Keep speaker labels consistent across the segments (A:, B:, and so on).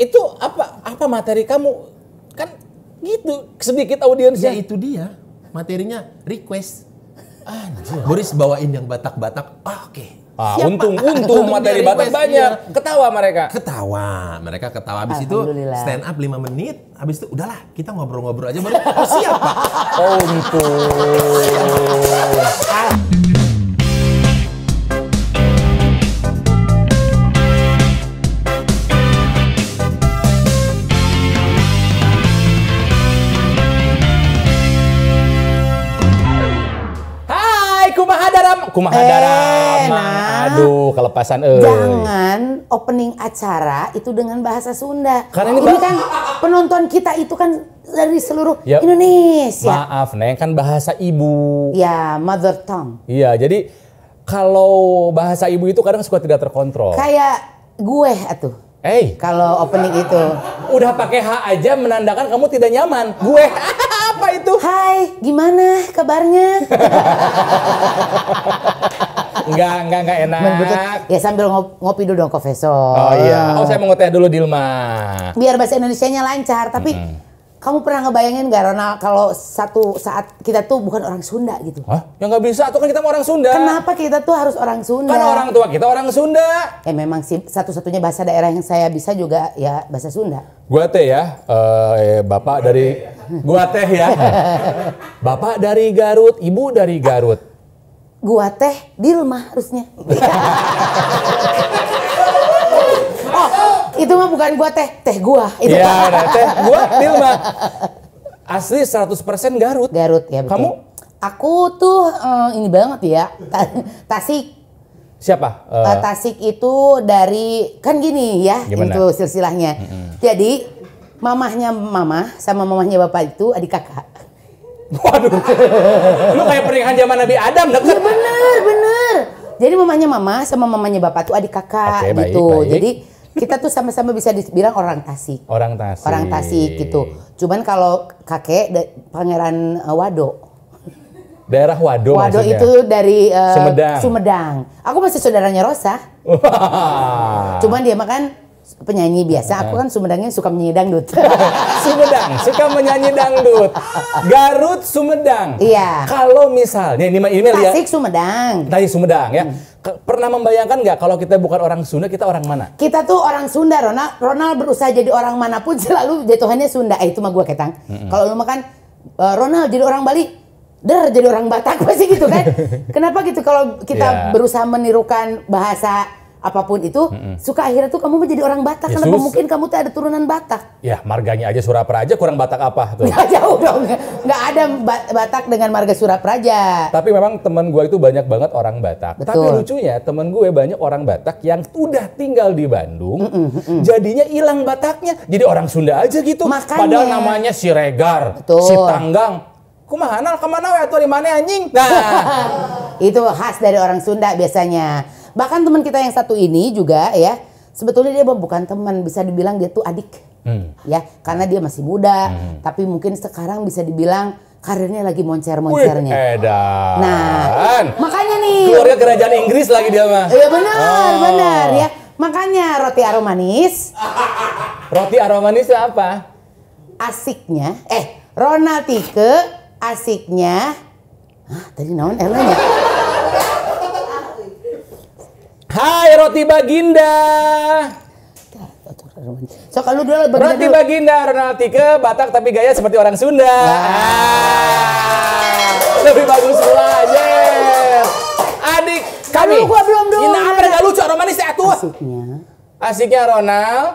A: itu apa apa materi kamu kan gitu sedikit audiensnya ya itu dia materinya request Anjir. Boris bawain yang Batak-Batak oh, oke okay. Ah, untung, untung materi batak banyak. Iya. Ketawa mereka. Ketawa, mereka ketawa. abis itu stand up 5 menit, abis itu udahlah kita ngobrol-ngobrol aja baru. Oh siap, Oh, untung.
B: kumaha darah. Nah,
A: aduh, kelepasan eh. Jangan
B: opening acara itu dengan bahasa Sunda. Karena ini, ini kan penonton kita itu kan dari seluruh ya, Indonesia.
A: Maaf, Neng, kan bahasa ibu.
B: Ya, mother tongue. Iya, jadi kalau
A: bahasa ibu itu kadang suka tidak terkontrol.
B: Kayak gue atuh.
A: Eh, hey. kalau opening itu udah pakai H aja menandakan kamu tidak nyaman. Gue Siapa itu? Hai,
B: gimana kabarnya? enggak, enggak, enggak enak. Ya sambil ngop ngopi dulu dong, Profesor. Oh iya. Oh, saya
A: mau ngeteh dulu Dilma.
B: Biar bahasa Indonesia-nya lancar, tapi mm -hmm. Kamu pernah ngebayangin gak Ronald kalau satu saat kita tuh bukan orang Sunda gitu? Hah? Ya nggak bisa, tuh kan kita orang Sunda. Kenapa kita tuh harus orang Sunda? Kan orang tua kita orang Sunda. Eh memang sih satu-satunya bahasa daerah yang saya bisa juga ya bahasa Sunda.
A: Gua teh ya, uh, eh, bapak dari Gua teh ya. Bapak dari Garut, ibu dari Garut.
B: Gua teh Dilma harusnya. oh, itu mah bukan gua teh, teh gua. Itu ya, nah, teh gua Dilma. Asli 100% Garut. Garut ya betul. Kamu? Aku tuh um, ini banget ya. Tasik Siapa? Uh, Tasik itu dari kan gini ya, Gimana? itu silsilahnya. Mm -hmm. Jadi mamahnya mama sama mamahnya bapak itu adik kakak.
A: Waduh. Lu kayak pernikahan zaman Nabi Adam deket. Ya
B: bener, bener. Jadi mamahnya mama sama mamahnya bapak itu adik kakak okay, gitu. Baik, baik. Jadi kita tuh sama-sama bisa dibilang orang Tasik.
A: Orang Tasik. Orang Tasik gitu.
B: Cuman kalau kakek pangeran eh, Wado.
A: Daerah Wado, Wado maksudnya. itu
B: dari uh, Sumedang. Sumedang. Aku masih saudaranya Rosa. Cuman dia makan penyanyi biasa. Aku kan Sumedangnya suka menyanyi dangdut. Sumedang suka menyanyi dangdut. Garut Sumedang. Iya. Kalau misalnya ini ini ya. Tasik Sumedang. Tasik Sumedang ya. Hmm. Pernah membayangkan nggak kalau kita bukan orang Sunda kita orang mana? Kita tuh orang Sunda, Ronald. Ronald berusaha jadi orang manapun selalu jatuhannya Sunda. Eh itu mah gua ketang. -hmm. Kalau lu makan eh, Ronald jadi orang Bali, der jadi orang Batak pasti gitu kan. Kenapa gitu kalau kita yeah. berusaha menirukan bahasa apapun itu mm-hmm. suka akhirnya tuh kamu menjadi orang Batak Yesus. karena mungkin kamu tuh ada turunan Batak.
A: Ya marganya aja Surapraja kurang Batak apa tuh? Nggak
B: jauh dong, nggak ada Batak dengan marga Surapraja.
A: Tapi memang temen gue itu banyak banget orang Batak. Betul. Tapi lucunya temen gue banyak orang Batak yang udah tinggal di Bandung, mm mm jadinya hilang Bataknya, jadi orang Sunda aja gitu. Makanya. Padahal namanya Siregar, Betul. Sitanggang, Tanggang,
B: kumahanal kemana we itu di mana anjing nah itu khas dari orang Sunda biasanya Bahkan teman kita yang satu ini juga ya, sebetulnya dia bukan teman, bisa dibilang dia tuh adik. Hmm. Ya, karena dia masih muda, hmm. tapi mungkin sekarang bisa dibilang karirnya lagi moncer-moncernya.
A: Nah,
B: makanya nih. Keluarga kerajaan Inggris lagi dia mah. Iya benar, oh. benar ya. Makanya roti aroma manis. roti aroma manis apa? Asiknya, eh Ronald ke asiknya. Hah, tadi naon Ella ya? Hai roti Baginda.
A: So kalau dulu Baginda Roti dulu. Baginda Ronaldike Batak tapi gaya seperti orang Sunda. Lebih bagus pula. aja. Adik kami. Aduh, gua belum dulu. Ini apa enggak lucu romantis ya tuh. Asiknya. Asiknya Ronald.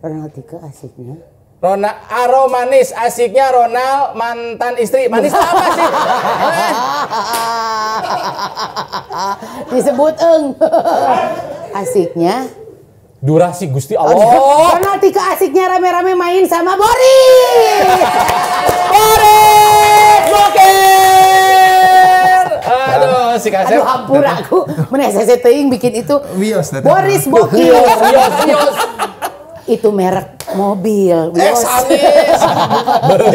B: Ronaldike asiknya.
A: Rona ah, manis asiknya Ronald mantan istri. Manis apa sih?
B: Disebut eng. Asiknya
A: durasi Gusti oh, Allah. Oh, karena
B: tika asiknya rame-rame main sama Boris. Boris Oke. Aduh, si Aduh, hampir aku. Mana saya bikin itu. Bios, Boris Bokir. Bios, bios, bios itu merek mobil. Eh, sanes.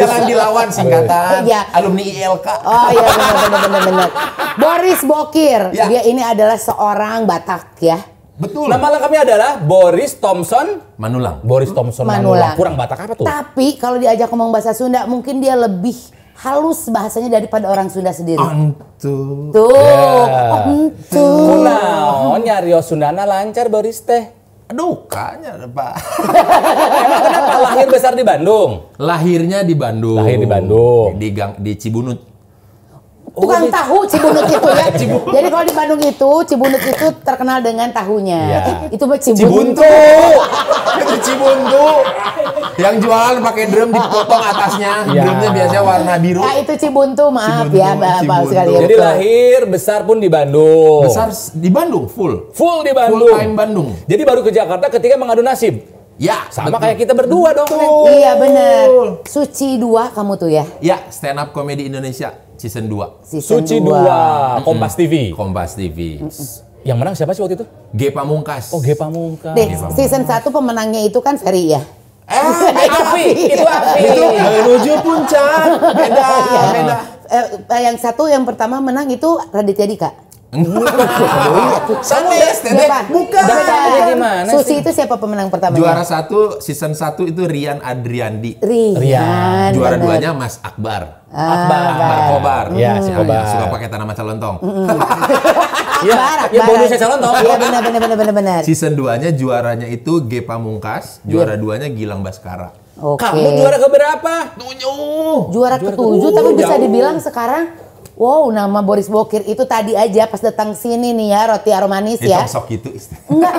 B: Jangan dilawan singkatan. Ya. Alumni ILK. Oh iya benar benar benar benar. Boris Bokir. Ya. Dia ini adalah seorang Batak ya. Betul. Nama lengkapnya
A: adalah Boris Thompson Manulang. Boris Thompson Manulang. Manulang. Kurang Batak apa tuh?
B: Tapi kalau diajak ngomong bahasa Sunda mungkin dia lebih halus bahasanya daripada orang Sunda sendiri.
A: Antu. Tuh. Yeah.
B: Antu. Kunaon nyarios Sundana lancar Boris teh.
A: Dukanya Pak. Emang kenapa lahir besar di Bandung? Lahirnya di Bandung. Lahir di Bandung. Di gang di
B: Cibunut tukang oh. tahu Cibunut itu ya. Cibunut. Jadi kalau di Bandung itu Cibunut itu terkenal dengan tahunya. Yeah. Itu buat Cibuntu. Cibuntu. itu Cibuntu.
A: Yang jualan pakai drum dipotong atasnya. Yeah. Drumnya biasanya warna biru. Nah,
B: itu Cibuntu, maaf ya, Cibuntu, ya, Bapak sekali. Ya. Jadi
A: lahir besar pun di Bandung. Besar di Bandung full. Full di Bandung. Full time Bandung. Jadi baru ke Jakarta ketika mengadu nasib. Ya, sama betul. kayak kita berdua dong. Iya benar.
B: Suci dua kamu tuh ya.
A: Ya, stand up komedi Indonesia Season 2. Season Suci 2, 2. Kompas TV. Kompas TV. Mm -mm. Yang menang siapa sih waktu itu? G Pamungkas. Oh, G Pamungkas. Deh, Pamungkas. season
B: 1 pemenangnya itu kan Ferry ya. Eh, api, itu api. Itu menuju puncak. Beda, iya. beda. Eh, eh, yang satu yang pertama menang itu Raditya Dika. Sadis, Dedek. Ya, ya? Bukan. gimana Susi itu siapa pemenang pertama? Ya? Juara
A: satu, season satu itu Rian Adriandi. Rian. Juara duanya Mas Akbar.
B: Ah, Akbar. Akbar
A: Kobar. Iya, si Akbar. Nah, suka pakai tanaman calon tong. Iya, mm. ya, bonusnya calon tong. Iya benar
B: benar benar benar benar.
A: Season duanya juaranya itu G Pamungkas, juara duanya Gilang Baskara. Oke. Kamu juara
B: keberapa? Tujuh. juara ketujuh, tapi bisa dibilang sekarang Wow, nama Boris Bokir itu tadi aja pas datang sini nih ya roti aromanis ya. Itu sok itu. Enggak,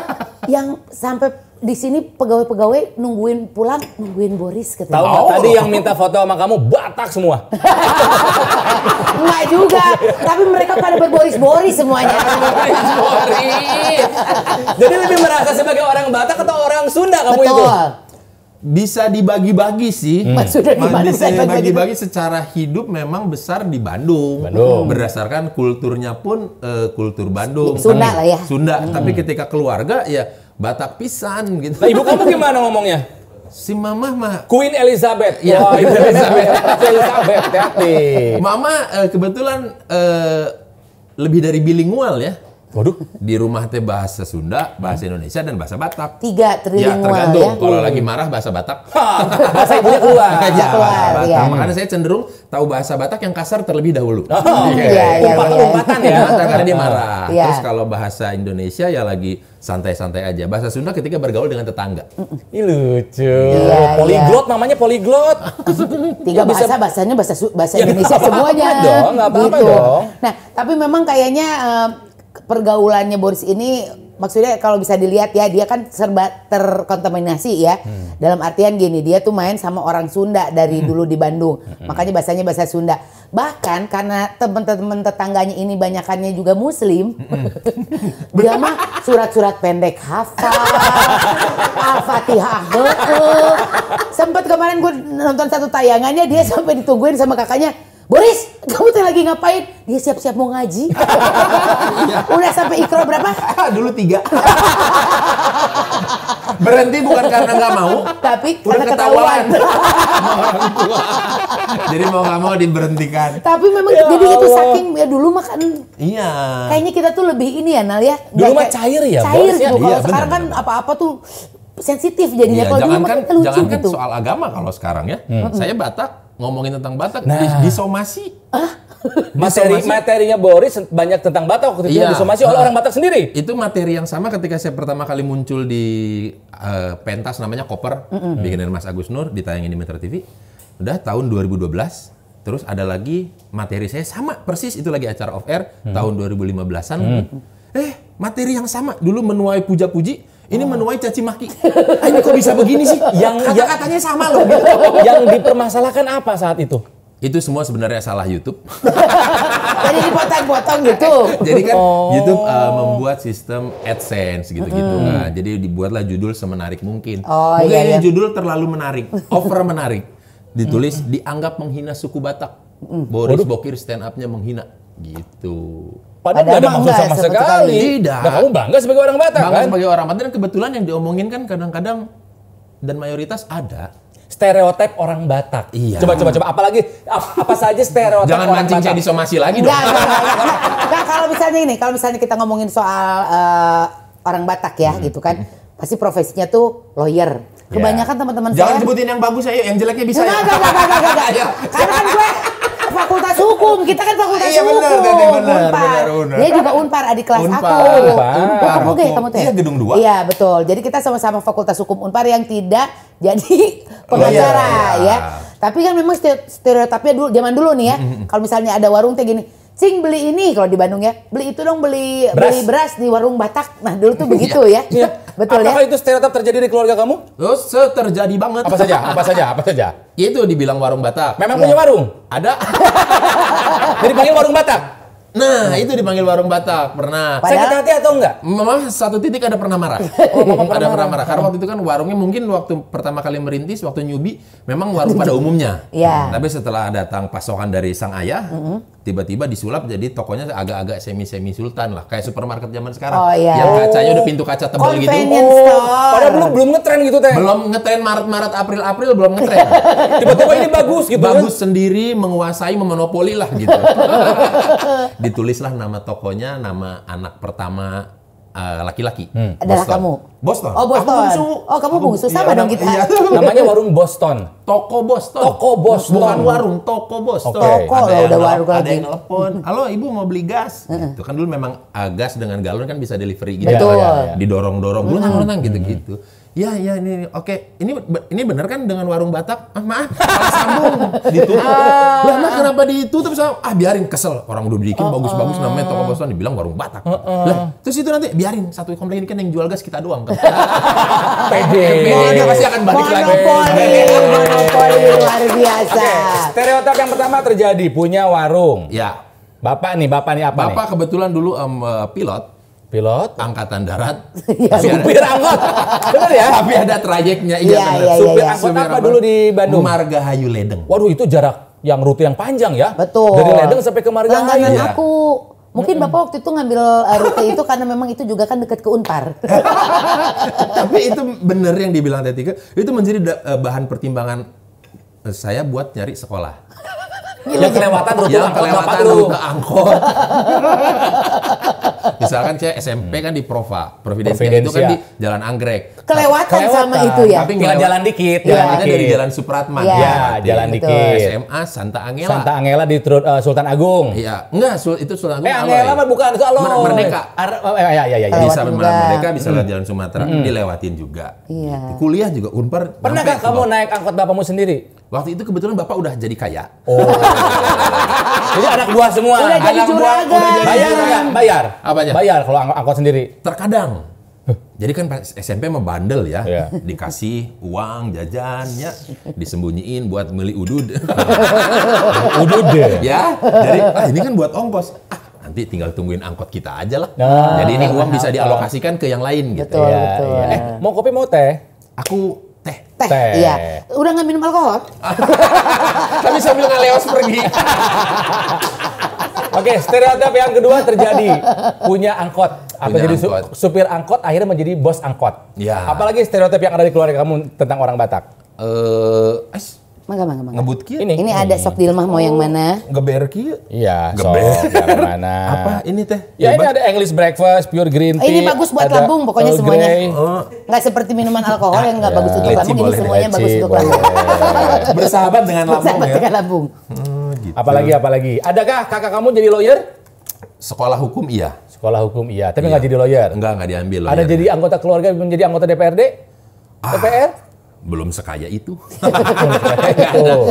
B: yang sampai di sini pegawai-pegawai nungguin pulang nungguin Boris ketemu. Tahu nggak oh. tadi yang minta foto sama kamu batak semua. Enggak juga, tapi mereka pada berboris Boris semuanya. Boris.
A: Jadi lebih merasa sebagai orang
B: Batak atau orang Sunda kamu Betul. itu? Betul
A: bisa dibagi-bagi sih. Hmm. Maksudnya Bisa dibagi-bagi secara hidup memang besar di Bandung. Bandung. Berdasarkan kulturnya pun uh, kultur Bandung. Sunda lah ya. Sunda. Hmm. Tapi ketika keluarga ya Batak pisan gitu. Nah, ibu kamu gimana ngomongnya? Si Mama mah Queen Elizabeth. Ya, oh, Queen Elizabeth. Elizabeth. Mama uh, kebetulan uh, lebih dari bilingual ya. Waduh. Di rumah teh bahasa Sunda, bahasa Indonesia dan bahasa Batak. Tiga
B: trilingua. Ya tergantung. Ya. Kalau lagi
A: marah bahasa Batak. bahasa ibu keluar. ya, keluar. Makanya saya cenderung tahu bahasa Batak yang kasar terlebih dahulu. Oh, iya, iya, iya, umpatan ya. karena dia marah. Ya. Terus kalau bahasa Indonesia ya lagi santai-santai aja. Bahasa Sunda ketika bergaul dengan tetangga.
B: Ini lucu. Ya, poliglot namanya poliglot. Tiga bahasa bahasanya bahasa bahasa Indonesia semuanya. Dong, gak apa-apa dong. Nah, tapi memang kayaknya pergaulannya Boris ini maksudnya kalau bisa dilihat ya dia kan serba terkontaminasi ya. Hmm. Dalam artian gini, dia tuh main sama orang Sunda dari hmm. dulu di Bandung. Hmm. Makanya bahasanya bahasa Sunda. Bahkan karena teman-teman tetangganya ini banyakannya juga muslim. Hmm. dia mah surat-surat pendek hafal. Al-Fatihah. Sempat kemarin gue nonton satu tayangannya dia hmm. sampai ditungguin sama kakaknya Boris, kamu teh lagi ngapain? Dia siap-siap mau ngaji. Udah sampai ikro berapa? Dulu tiga. Berhenti bukan karena nggak mau, tapi udah karena ketahuan.
A: jadi mau nggak mau diberhentikan.
B: Tapi memang ya jadi itu saking ya dulu makan. Iya. Kayaknya kita tuh lebih ini ya Nal ya. Dulu mah cair ya. Cair gitu. Ya. Kalau iya, sekarang kan apa-apa tuh sensitif jadinya. Iya, kalau dulu kan, kan lucu jangan kan gitu. soal
A: agama kalau sekarang ya. Hmm. Saya Batak, ngomongin tentang Batak nah. disomasi. Ah? Materi materinya Boris banyak tentang Batak waktu itu iya. disomasi oleh nah, orang Batak sendiri. Itu materi yang sama ketika saya pertama kali muncul di uh, pentas namanya Koper, mm -mm. Mas Agus Nur ditayangin di Metro TV. Udah tahun 2012, terus ada lagi materi saya sama persis itu lagi acara off air mm. tahun 2015-an. Mm. Eh, materi yang sama dulu menuai puja-puji ini oh. menuai caci maki. ah, ini kok bisa begini sih? Yang kata-katanya sama loh. Gitu. yang dipermasalahkan apa saat itu? Itu semua sebenarnya salah YouTube.
B: Jadi dipotong-potong gitu. Jadi kan oh.
A: YouTube uh, membuat sistem AdSense gitu-gitu. Hmm. Nah, jadi dibuatlah judul semenarik mungkin. Oh, iya, mungkin iya, iya. judul terlalu menarik, over menarik. Ditulis dianggap menghina suku Batak. Boris Waduh. Bokir stand up-nya menghina gitu. Padahal, Padahal ada maksud sama sekali. sekali. Tidak. Nah, kamu bangga sebagai orang Batak bangga kan? sebagai orang Batak dan kebetulan yang diomongin kan kadang-kadang dan mayoritas ada stereotip orang Batak. Iya. Coba coba coba apalagi apa saja stereotip
B: Jangan orang mancing jadi somasi lagi dong. Enggak, enggak, enggak, enggak. kalau misalnya ini, kalau misalnya kita ngomongin soal uh, orang Batak ya hmm. gitu kan. Pasti profesinya tuh lawyer. Iya. Kebanyakan yeah. teman-teman saya Jangan sebutin yang bagus ayo, yang jeleknya bisa. Enggak, ya. enggak, enggak, enggak, enggak. Karena kan gue fakultas hukum. Kita kan fakultas iya, hukum. Iya benar, benar, benar, benar, benar. Dia juga unpar adik kelas unpar, aku. Unpar. unpar. Oke, kamu tuh. Iya gedung dua. Iya betul. Jadi kita sama-sama fakultas hukum unpar yang tidak jadi oh, pengacara oh, iya, iya. ya. Tapi kan memang stereotipnya dulu zaman dulu nih ya. Kalau misalnya ada warung teh gini, Cing beli ini kalau di Bandung ya, beli itu dong beli beras. beli beras di warung Batak. Nah dulu tuh iya. begitu ya, ya.
A: betul Apakah ya. itu stereotip terjadi di keluarga kamu? Oh, terjadi banget. Apa saja? Apa saja? Apa saja? Itu dibilang warung Batak. Memang ya. punya iya. warung? Ada. Jadi panggil warung Batak. Nah, nah, itu dipanggil warung Batak. Pernah. Saya Sakit hati atau enggak? Mama satu titik ada pernah marah. Oh, mama pernah ada pernah marah. Karena waktu itu kan warungnya mungkin waktu pertama kali merintis, waktu nyubi, memang warung pada umumnya. Iya. Tapi setelah datang pasokan dari sang ayah, mm-hmm. tiba-tiba disulap jadi tokonya agak-agak semi-semi sultan lah. Kayak supermarket zaman sekarang. Oh, iya. Yang kacanya udah pintu kaca tebal gitu. Oh, padahal belum belum ngetren gitu, Teh. Belum ngetren Maret-Maret, April-April belum ngetren. Tiba-tiba ini bagus gitu. Bagus sendiri menguasai memonopoli lah gitu ditulislah nama tokonya, nama anak pertama eh, laki-laki. Uh, hmm. Adalah kamu. Boston. Oh, Boston. Aku bungsu. Oh, kamu bungsu sama iya, dong kita. Iya. Namanya warung Boston. Toko Boston. Toko Boston. Bukan warung, toko Boston. Okay. Toko ada warung Ada yang telepon. Halo, Ibu mau beli gas. Itu kan dulu memang uh, gas dengan galon kan bisa delivery gitu. Betul. Ya, ya, ya. Didorong-dorong, dulu nang-nang gitu-gitu. Hmm Ya, ya ini oke ini ini benar kan dengan warung Batak ah maaf salah
B: sambung ditutup ah. lah nah,
A: kenapa ditutup sama ah biarin kesel orang udah bikin oh, bagus-bagus oh. namanya toko bosan dibilang warung Batak oh, oh, lah terus itu nanti biarin satu komplain ini kan yang jual gas kita doang kan pede oh, pasti akan balik lagi monopoli monopoli luar biasa stereotip yang pertama terjadi punya warung ya bapak nih bapak nih apa bapak nih? kebetulan dulu um, pilot pilot angkatan darat ya, supir angkot benar ya tapi ada trayeknya iya ya, ya, supir ya, ya. angkot supir apa angkot. dulu di Bandung Marga Hayu Ledeng waduh itu jarak yang rute yang panjang ya betul dari Ledeng sampai ke Marga Langganan ya. aku
B: Mungkin Bapak waktu itu ngambil eh, rute itu karena memang itu juga kan deket ke Unpar.
A: Tapi itu bener yang dibilang tadi itu menjadi eh, bahan pertimbangan eh, saya buat nyari sekolah. Yang kelewatan rute yang kelewatan rute angkot. Misalkan saya SMP kan di Prova, Providence, itu kan di Jalan Anggrek.
B: Kelewatan, Kelewatan sama itu ya. Tapi nggak jalan dikit. Iya, jalan dikit. dari Jalan Supratman. Ya, ya jalan dikit. SMA Santa Angela. Santa
A: Angela di uh, Sultan Agung. Iya, enggak itu Sultan Agung. Eh Angela mah bukan kalau Merdeka. Ar ya, ya, ya, ya. Bisa Malam Merdeka, bisa lewat hmm. Jalan Sumatera, hmm. dilewatin juga. Iya. Kuliah juga Unpar. Pernah kamu naik angkot bapakmu sendiri? Waktu itu kebetulan bapak udah jadi kaya. Oh.
B: Jadi anak buah semua. Udah jadi anak buah, udah jadi bayar nggak? Bayar.
A: Apanya? Bayar kalau angkot, angkot sendiri. Terkadang. Jadi kan SMP mah bandel ya, yeah. dikasih uang jajannya, disembunyiin buat beli udud. udud deh. Ya? ya, jadi ah ini kan buat ongkos. Ah, nanti tinggal tungguin angkot kita aja lah. Nah, Jadi ini uang bisa dialokasikan ke yang lain gitu. Betul, ya, betul. Ya. Eh, mau kopi mau teh? Aku teh. teh. Iya.
B: Udah nggak minum alkohol? Tapi sambil ngaleos pergi.
A: Oke, stereotip yang kedua terjadi. Punya angkot. Apa Punya jadi angkot. supir angkot akhirnya menjadi bos angkot. Ya. Apalagi stereotip yang ada di keluarga kamu tentang orang Batak? Eh, uh, Mangga, mangga, mangga. Ngebut
B: kia. Ini, ini ada sok dilmah mau mau yang mana? Geber kia.
A: Iya, Sok yang mana? Apa ini teh? Ya ini ada English breakfast, pure green oh, tea. Ini bagus buat lambung pokoknya semuanya.
B: Enggak oh. seperti minuman alkohol yang enggak ah, iya. bagus untuk lambung, ini semuanya bagus untuk lambung. Bersahabat
A: dengan lambung Bersahabat ya. dengan lambung. Oh, gitu. Apalagi apalagi. Adakah kakak kamu jadi lawyer? Sekolah hukum iya. Sekolah hukum iya, tapi nggak iya. jadi lawyer. Enggak, nggak diambil lawyer. Ada jadi anggota keluarga menjadi anggota DPRD? Ah. DPR? belum sekaya itu.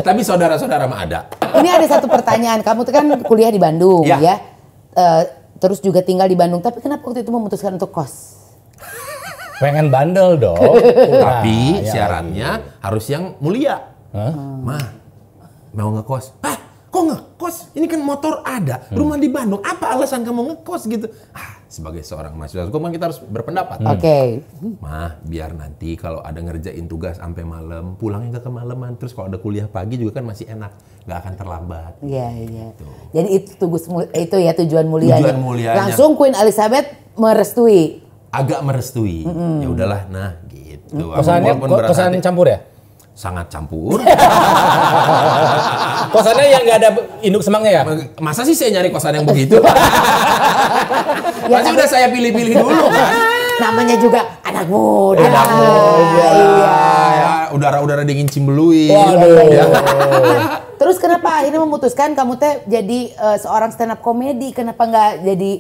A: Tapi saudara-saudara mah ada.
B: Ini ada satu pertanyaan. Kamu tuh kan kuliah di Bandung ya. ya? Uh, terus juga tinggal di Bandung. Tapi kenapa waktu itu memutuskan untuk kos?
A: Pengen bandel dong. Nah, Tapi ya, syaratnya ya. harus yang mulia. Hah? Mah, mau ngekos? Hah?
B: kok ngekos?
A: Ini kan motor ada, hmm. rumah di Bandung. Apa alasan kamu ngekos gitu? Ah, sebagai seorang mahasiswa hukum kan kita harus berpendapat. Hmm. Oke. Okay. Mah, biar nanti kalau ada ngerjain tugas sampai malam, pulangnya ke kemalaman. Terus kalau ada kuliah pagi juga kan masih enak, nggak akan terlambat.
B: Iya, iya. Gitu. Jadi itu tugas eh, itu ya tujuan mulia. Tujuan mulia. Langsung Queen Elizabeth merestui.
A: Agak merestui. Mm -hmm. Ya udahlah, nah gitu. Pesannya, pesan ya. campur ya? sangat campur. kosannya yang nggak ada induk semangnya ya? Masa sih saya nyari kosan yang begitu? Ya, Pasti ya, udah saya pilih-pilih dulu
B: kan. Namanya juga anak muda. Anak muda. Iya. Ya,
A: udara-udara dingin cimbeluit. Waduh. Ya.
B: Nah, terus kenapa akhirnya memutuskan kamu teh jadi uh, seorang stand up komedi? Kenapa nggak jadi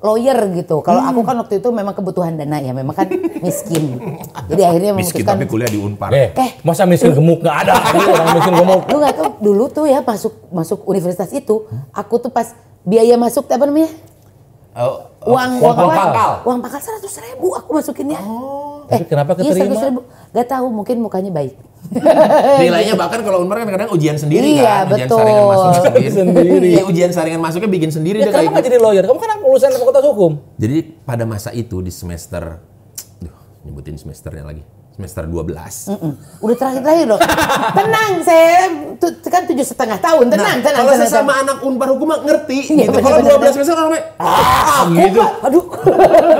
B: lawyer gitu. Kalau hmm. aku kan waktu itu memang kebutuhan dana ya, memang kan miskin. Jadi akhirnya miskin tapi
A: kuliah di Unpar. Eh, eh masa miskin gemuk nggak ada
B: orang miskin gemuk. Lu nggak tahu dulu tuh ya masuk masuk universitas itu, aku tuh pas biaya masuk apa namanya?
A: Oh, oh, uang uang, uang pangkal.
B: Uang pangkal seratus ribu aku masukinnya. Oh. Eh, tapi kenapa iya, keterima? Iya seratus ribu. Gak tahu mungkin mukanya baik. Nilainya
A: bahkan kalau Unpar kan kadang ujian sendiri iya, kan, ujian betul. saringan masuk sendiri. sendiri. Ya, ujian saringan masuknya bikin sendiri ya, deh kamu nggak gitu. jadi lawyer, kamu kan lulusan fakultas hukum. Jadi pada masa itu di semester duh, nyebutin semesternya lagi. Semester 12. Mm -mm.
B: Udah terakhir-terakhir loh. tenang, saya kan tujuh setengah tahun. Nah, tenang, nah, tenang. Kalau tenang, sesama tenang. anak unpar hukum ngerti. Iya, gitu. Kalau 12 belas semester orangnya, ah, ah gitu. Aduh,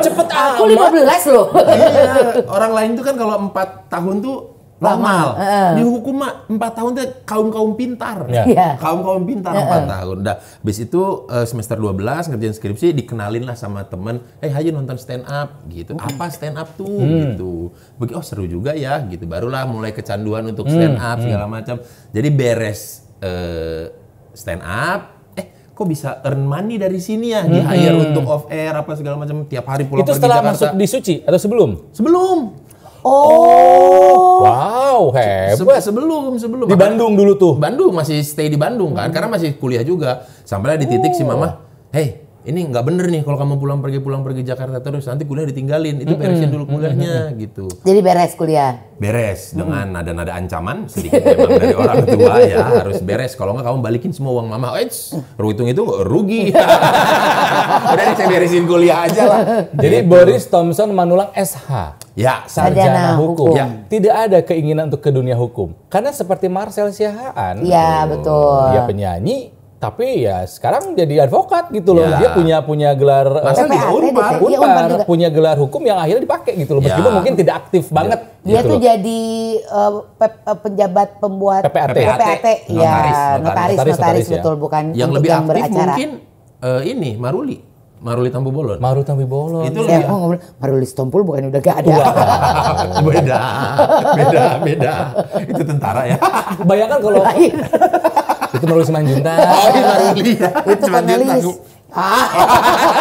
B: cepet
A: aku Aku 15 loh. iya, orang lain tuh kan kalau 4 tahun tuh Ramal. Uh. Di hukum mah 4 tahun tuh kaum-kaum pintar. Ya. Yeah. Kaum-kaum pintar empat 4 tahun. Dah, habis itu eh, semester 12 ngerjain skripsi dikenalin lah sama temen, "Eh, hey, ayo nonton stand up." gitu. Mm. Apa stand up tuh mm. gitu. Begitu oh seru juga ya gitu. Barulah mulai kecanduan untuk hmm. stand up hmm. segala macam. Jadi beres uh, eh, stand up eh, kok bisa earn money dari sini ya di hire hmm. untuk off air apa segala macam tiap hari pulang itu setelah masuk di suci atau sebelum sebelum Oh. Wow, hebat. sebelum sebelum di Bandung dulu tuh. Bandung masih stay di Bandung kan, hmm. karena masih kuliah juga. Sampai di titik oh. si mama, oh. "Hey, ini nggak bener nih kalau kamu pulang pergi pulang pergi Jakarta terus nanti kuliah ditinggalin
B: itu beresin dulu kuliahnya gitu jadi beres kuliah
A: beres dengan ada nada ancaman sedikit memang dari orang tua ya harus beres kalau nggak kamu balikin semua uang mama Eits, hitung itu rugi udah saya beresin kuliah aja lah jadi gitu. Boris Thompson Manulang SH ya sarjana, sarjana hukum, hukum. Ya. tidak ada keinginan untuk ke dunia hukum karena seperti Marcel Siahaan Iya betul dia penyanyi tapi ya sekarang jadi advokat gitu loh. Ya. Dia punya punya gelar Masa dia unpar, kan? punya gelar hukum yang akhirnya dipakai gitu loh. Meskipun ya. mungkin tidak aktif ya. banget. Dia gitu tuh loh.
B: jadi uh, eh, pe eh, penjabat pembuat PPAT, PPAT, PPAT. PPAT. ya notaris, notaris, notaris, ya. betul bukan yang lebih yang aktif beracara. mungkin
A: uh, ini Maruli. Maruli Tambu Bolon. Maruli Tambu Bolon. Itu ya,
B: ngomong Maruli Stompul bukan udah gak ada. beda. Beda, beda.
A: Itu tentara ya. Bayangkan kalau itu Maruli Simanjunta. Oh, Maruli. Iya, iya. Itu Cornelis.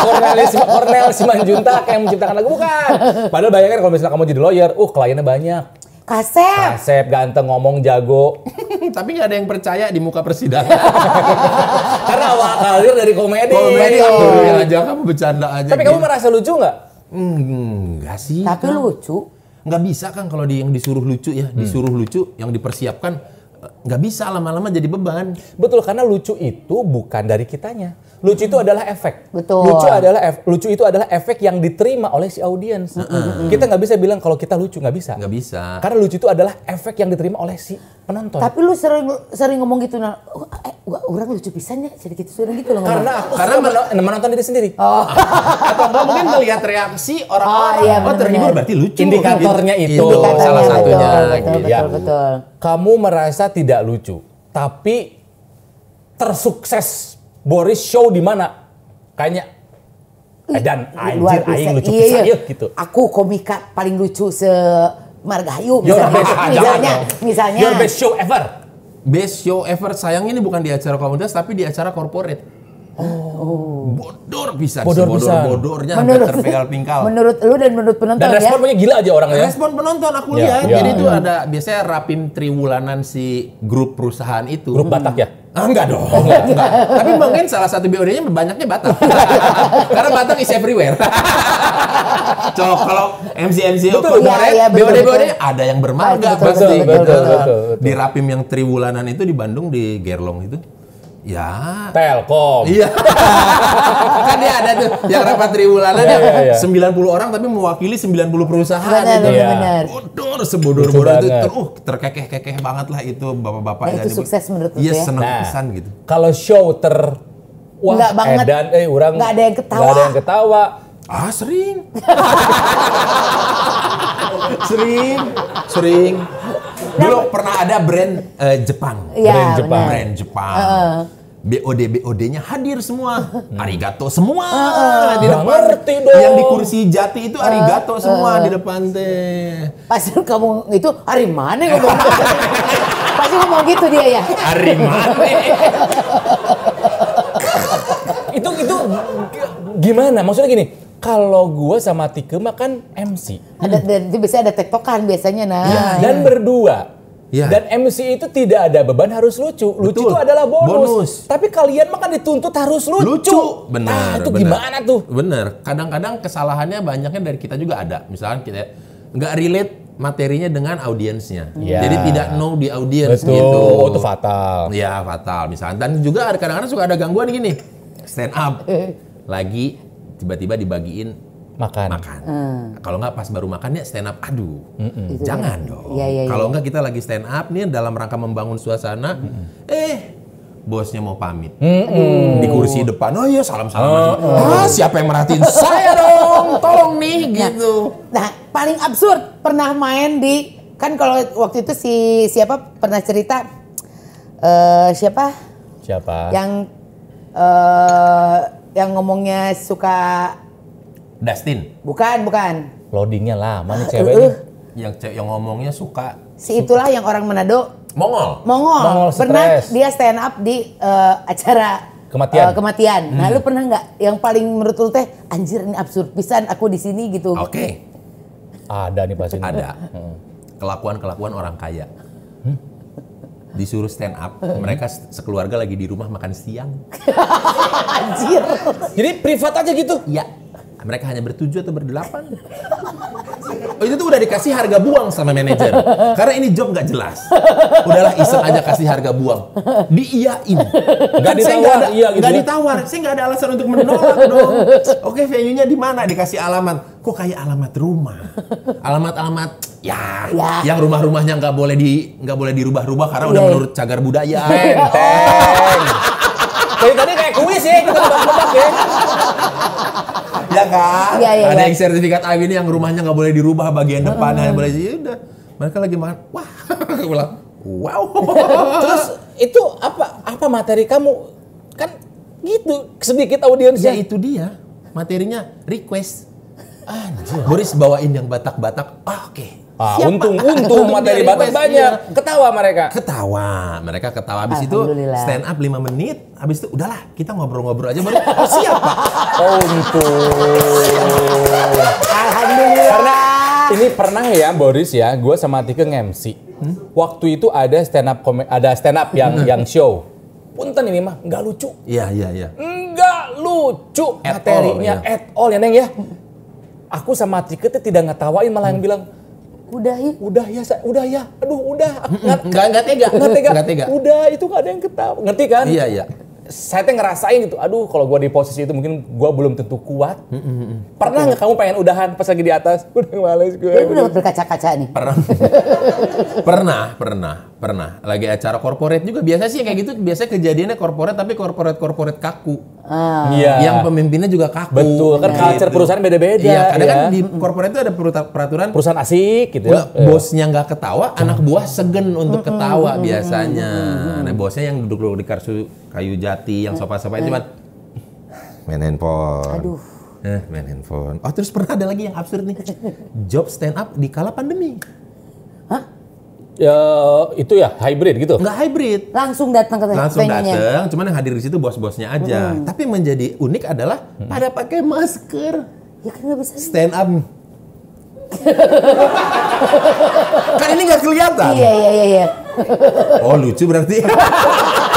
B: Cornelis, ah. Cornel Simanjunta yang menciptakan lagu bukan.
A: Padahal bayangkan kalau misalnya kamu jadi lawyer, uh kliennya banyak. Kasep. Kasep ganteng ngomong jago. Tapi nggak ada yang percaya di muka persidangan. Karena awal karir dari komedi. Komedi aku ya aja kamu bercanda aja. Tapi kamu gitu. merasa lucu nggak? Hmm, enggak sih. Tapi lucu. Nggak bisa kan kalau di, yang disuruh lucu ya, hmm. disuruh lucu yang dipersiapkan nggak bisa lama-lama jadi beban. Betul karena lucu itu bukan dari kitanya lucu itu adalah efek. Betul. Lucu adalah ef, lucu itu adalah efek yang diterima oleh si
B: audiens. Mm -hmm. Kita nggak
A: bisa bilang kalau kita lucu nggak bisa. Nggak bisa. Karena lucu itu adalah efek yang diterima
B: oleh si penonton. Tapi lu sering sering ngomong gitu nah, oh, eh, orang lucu pisannya sedikit gitu, sering gitu loh. Karena karena men menonton diri sendiri. Oh.
A: Atau enggak mungkin melihat reaksi orang. Oh iya. Oh terhibur iya. berarti lucu. Indikatornya gitu. itu, salah betul, satunya. Betul, betul, gitu. betul, ya. betul. Kamu merasa tidak lucu, tapi tersukses Boris show di mana? Kayaknya eh, dan anjir aing lucu iya, iya. gitu.
B: Aku komika paling lucu se Margahayu misalnya. Best, misalnya, misalnya. Your best
A: show ever. Best show ever. Sayang ini bukan di acara komunitas tapi di acara corporate. Oh. Bodor bisa bodor, bodor bisa. bodornya menurut, terpegal pingkal. Menurut
B: lu dan menurut penonton dan ya? respon punya gila aja orangnya. Ya. Respon penonton aku ya, lihat. Ya, Jadi ya. itu ada
A: biasanya rapim triwulanan si grup perusahaan itu. Grup Batak ya? Ah, enggak dong. Oh, enggak, enggak. Tapi mungkin salah satu biodanya banyaknya batang, Karena batang is everywhere. Cok, kalau MC-MC itu kemarin ya, ada yang bermarga pasti. Betul, betul, betul, betul, betul. Di Rapim yang Triwulanan itu di Bandung di Gerlong itu Ya. Telkom. Iya. kan dia ada tuh yang rapat ada ya, ya, ya. 90 orang tapi mewakili 90 perusahaan benar, gitu. Benar, benar. Iya. Bodor sebodor bodor itu ter, uh, terkekeh-kekeh banget lah itu bapak-bapak nah, itu sukses menurut Iya, ya? senang nah, pesan gitu. Kalau show ter Wah, Nggak banget. Edan, eh orang Nggak ada yang ketawa. Nggak ada yang ketawa. Ah, sering. sering. Sering. Dulu nah, pernah ada brand uh, Jepang. Ya, brand Jepang. Bener. Brand Jepang. Uh. BOD BOD-nya hadir semua. Arigato semua uh, di depan. dong. Yang di kursi jati itu arigato uh, semua di
B: depan teh. Pasti kamu itu hari mana ngomong? Pasti ngomong gitu dia ya. Hari mana? itu itu
A: gimana? Maksudnya gini, kalau gue sama Tike
B: mah kan MC. Ada, dan itu biasanya ada tektokan biasanya nah. Ya, dan berdua.
A: Ya. Dan MC itu tidak ada beban harus lucu.
B: Lucu itu adalah bonus. bonus. Tapi kalian mah kan
A: dituntut harus lucu. Lucu, ah, benar. Nah, itu bener. gimana tuh? Benar. Kadang-kadang kesalahannya banyaknya dari kita juga ada. Misalkan kita nggak relate materinya dengan audiensnya. Ya. Jadi tidak know di audiens gitu. Oh, itu fatal. Ya, fatal misalnya. Dan juga kadang-kadang suka ada gangguan gini. Stand up eh. lagi tiba-tiba dibagiin makan. Makan. Mm. Kalau nggak pas baru makan ya stand up, aduh, mm -mm. jangan dong. Ya, ya, Kalau iya. nggak kita lagi stand up nih dalam rangka membangun suasana, mm -mm. eh bosnya mau pamit mm -mm. di kursi depan, oh iya salam salam. Oh, ah, oh. siapa yang merhatiin saya dong? Tolong
B: nih nah, gitu. Nah, nah paling absurd pernah main di kan kalau waktu itu si siapa pernah cerita uh, siapa siapa yang uh, yang ngomongnya suka Dustin. Bukan, bukan.
A: Loadingnya lama nih eh, cewek uh. Eh, eh. Yang cewek yang ngomongnya suka.
B: Si itulah suka. yang orang Manado. Mongol. Mongol. Mongol pernah dia stand up di uh, acara kematian. Uh, kematian. Nah, hmm. lu pernah nggak yang paling menurut lu teh anjir ini absurd pisan aku di sini gitu. Oke. Okay.
A: Ada nih pasti. Ada. Hmm. Kelakuan-kelakuan orang kaya disuruh stand up. Mereka sekeluarga lagi di rumah makan siang.
B: Anjir.
A: Jadi privat aja gitu? Iya. Mereka hanya bertujuh atau berdelapan. Oh, itu tuh udah dikasih harga buang sama manajer. Karena ini job nggak jelas. Udahlah iseng aja kasih harga buang. di Nggak ditawar. Saya gak ada, iya gitu. Gak ya. ditawar. Saya nggak ada alasan untuk menolak dong. Oke, venue-nya di mana? Dikasih alamat kok kayak alamat rumah. Alamat-alamat ya, ya. yang rumah-rumahnya nggak boleh di nggak boleh dirubah-rubah karena yeah. udah iya, iya. menurut cagar budaya. Benteng. Oh. tadi kayak kuis ya, kita tebak-tebak ya. ya kan? Ya, ya, Ada ya. yang sertifikat A ini yang rumahnya nggak boleh dirubah bagian depan, hanya boleh sih ya udah. Mereka lagi makan, wah, ulang wow. Terus itu apa apa materi kamu? Kan gitu, sedikit audiensnya. Ya itu dia, materinya request Anjir. Boris bawain yang Batak-Batak. Ah, oke. Okay. Ah, Siapa? untung untung materi Batak iya. banyak. Ketawa mereka. Ketawa. Mereka ketawa abis itu stand up 5 menit, abis itu udahlah, kita ngobrol-ngobrol aja baru. Oh, siapa? oh, untung. Gitu. Alhamdulillah. Karena ini pernah ya Boris ya, gue sama Tika nge-MC. Hmm? Waktu itu ada stand up ada stand up yang hmm. yang show. Punten ini mah nggak lucu. Iya, iya, iya. Nggak lucu materinya all, ya. at all ya Neng ya hmm aku sama Cike tuh tidak ngetawain malah yang bilang udah ya udah ya udah ya aduh udah nggak nggak tega nggak tega. tega udah itu nggak ada yang ketawa ngerti kan iya iya saya tuh ngerasain gitu aduh kalau gue di posisi itu mungkin gue belum tentu kuat mm pernah nggak kamu pengen udahan pas lagi di atas udah males gue ya, udah berkaca-kaca nih pernah pernah pernah pernah lagi acara korporat juga biasa sih kayak gitu biasa kejadiannya korporat tapi korporat korporat
B: kaku Ah. Iya. Yang
A: pemimpinnya juga kaku. Betul. Kan gitu. culture perusahaan beda-beda. Iya, kadang iya. kan di korporat itu ada peraturan perusahaan asik gitu ya. Iya. Bosnya nggak ketawa, hmm. anak buah segen untuk ketawa hmm. biasanya. Hmm. Nah, bosnya yang duduk-duduk di karsu kayu jati yang sopan hmm. itu cuman mm. main handphone. Aduh. Eh, main handphone. Oh, terus pernah ada lagi yang absurd nih. Job stand up di kala pandemi. Hah? Ya, itu ya hybrid gitu. Enggak
B: hybrid. Langsung datang ke Langsung datang,
A: cuman yang hadir di situ bos-bosnya aja. Hmm. Tapi menjadi unik adalah hmm. pada pakai masker. Ya kan bisa. Stand up.
B: kan ini nggak kelihatan. Iya iya iya. iya.
A: oh lucu berarti.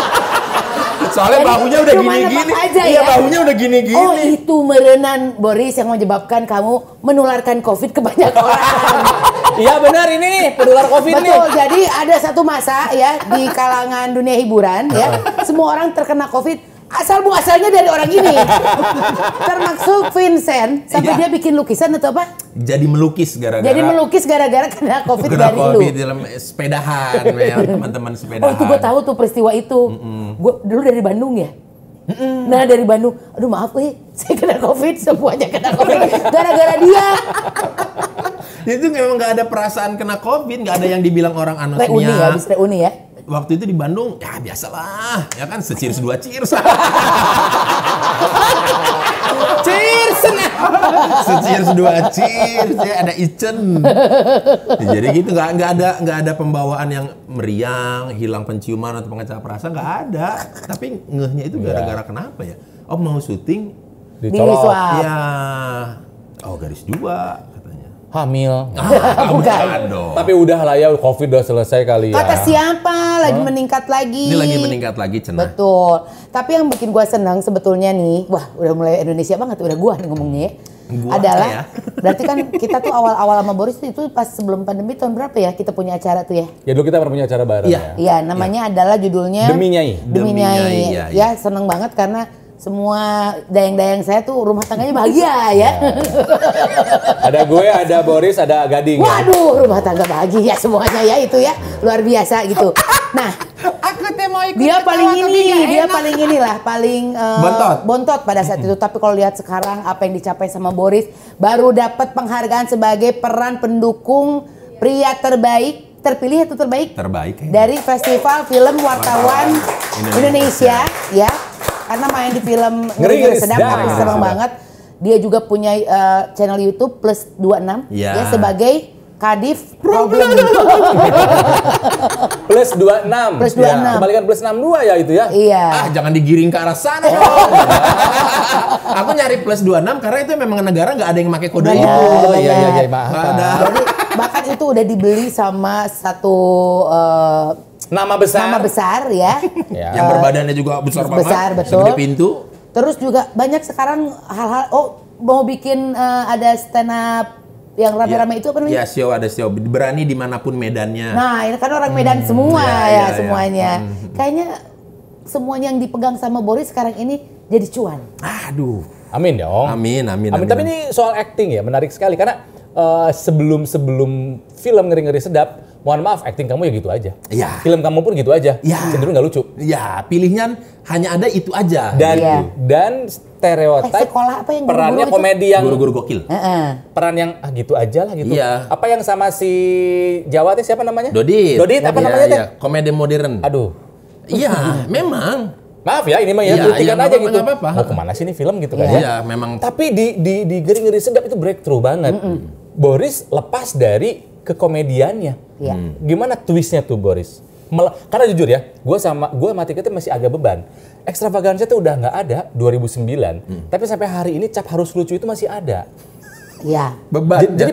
B: Soalnya Jadi, bahunya udah gini-gini. iya, ya? bahunya udah gini-gini. Oh, itu merenan Boris yang menyebabkan kamu menularkan Covid ke banyak orang. Iya benar ini nih penular covid Betul, nih. Betul. Jadi ada satu masa ya di kalangan dunia hiburan ya semua orang terkena covid asal muasalnya dari orang ini. Termasuk Vincent sampai ya. dia bikin lukisan atau apa?
A: Jadi melukis gara-gara. Jadi
B: melukis gara-gara kena covid kena dari COVID
A: lu. dalam sepedahan, ya, teman-teman sepedahan. Oh itu gue tahu
B: tuh peristiwa itu. Gue dulu dari Bandung ya. Mm-mm. Nah dari Bandung, aduh maaf eh, saya kena covid semuanya kena covid gara-gara dia
A: itu memang gak ada perasaan kena covid gak ada yang dibilang orang anosmia reuni ya habis reuni ya waktu itu di Bandung ya biasalah ya kan secirs dua cheers cheers secirs dua cheers ya ada Icen ya, jadi gitu nggak nggak ada nggak ada pembawaan yang meriang hilang penciuman atau pengecap perasaan, nggak ada tapi ngehnya itu iya. gara-gara kenapa ya oh mau syuting di ya oh garis dua hamil. Ah, bukan. bukan Tapi udah lah ya COVID udah selesai kali ya. Kata
B: siapa lagi huh? meningkat lagi. Ini lagi meningkat lagi cenah. Betul. Tapi yang bikin gua senang sebetulnya nih, wah udah mulai Indonesia banget udah gua nih ngomongnya
A: Gua adalah ya.
B: berarti kan kita tuh awal-awal sama Boris itu pas sebelum pandemi tahun berapa ya kita punya acara tuh ya?
A: Ya dulu kita pernah punya acara bareng iya. ya.
B: Iya, ya, namanya ya. adalah judulnya Demi Nyai. Demi Nyai. Demi Nyai. Iya, ya, ya. ya seneng banget karena semua dayang-dayang saya tuh rumah tangganya bahagia ya. Iya.
A: ada gue, ada Boris, ada Gading.
B: Waduh, rumah tangga bahagia semuanya ya itu ya. Luar biasa gitu. Nah, aku tuh mau ikut dia paling ini, dia paling inilah, paling uh, bontot. bontot pada saat itu. Tapi kalau lihat sekarang apa yang dicapai sama Boris, baru dapat penghargaan sebagai peran pendukung pria terbaik terpilih atau terbaik terbaik ya. dari festival film wartawan Wartawan. Indonesia, Indonesia ya karena main di film Ngeri Ngeri Sedap tapi senang banget. Dia juga punya uh, channel YouTube plus 26 ya. dia sebagai Kadif problem.
A: plus 26. Plus 26. Ya, kembalikan plus 62 ya itu ya. Iya. Ah, jangan digiring ke arah sana dong. Aku nyari plus dua enam karena itu memang negara nggak ada yang pakai kode iya, itu. Oh iya iya iya, Pak. Iya, iya.
B: bahkan itu udah dibeli sama satu uh, Nama besar. Nama besar ya. ya. Yang berbadannya
A: juga besar, besar banget. Besar betul. pintu.
B: Terus juga banyak sekarang hal-hal oh mau bikin uh, ada stand up yang iya. rame-rame ya, itu apa namanya? Ya
A: show ada show berani dimanapun medannya. Nah
B: ini kan orang Medan hmm. semua iya, ya, ya, ya semuanya. Ya. Hmm. Kayaknya semuanya yang dipegang sama Boris sekarang ini jadi cuan.
A: Aduh. Amin dong. Amin, amin, amin. amin. Tapi ini soal acting ya menarik sekali karena sebelum eh, sebelum sebelum film ngeri ngeri sedap mohon maaf acting kamu ya gitu aja. Iya. Film kamu pun gitu aja. Iya. Cenderung nggak lucu. Iya. Pilihnya hanya ada itu aja. Dan ya. dan stereotip
B: eh, sekolah apa yang perannya guru -guru komedi itu? yang guru-guru gokil. Uh -uh.
A: Peran yang ah gitu aja lah gitu. Iya. Apa yang sama si Jawa teh siapa namanya? Dodit. Dodit apa ya, namanya teh? Ya. Komedi modern. Aduh. Iya, memang. Maaf ya, ini mah ya, ya buktikan ya, aja apa, gitu. Apa -apa. Mau kemana sih ini film gitu kan iya, ya? Iya, memang. Tapi di di di geri-geri sedap itu breakthrough banget. Mm -mm Boris lepas dari kekomediannya. Ya. Hmm. Gimana twistnya tuh Boris? Mel karena jujur ya, gue sama gue mati itu masih agak beban. Ekstravaganza tuh udah nggak ada 2009, hmm. tapi sampai hari ini cap harus lucu itu masih ada.
B: Iya. Beban.
A: Jadi, jadi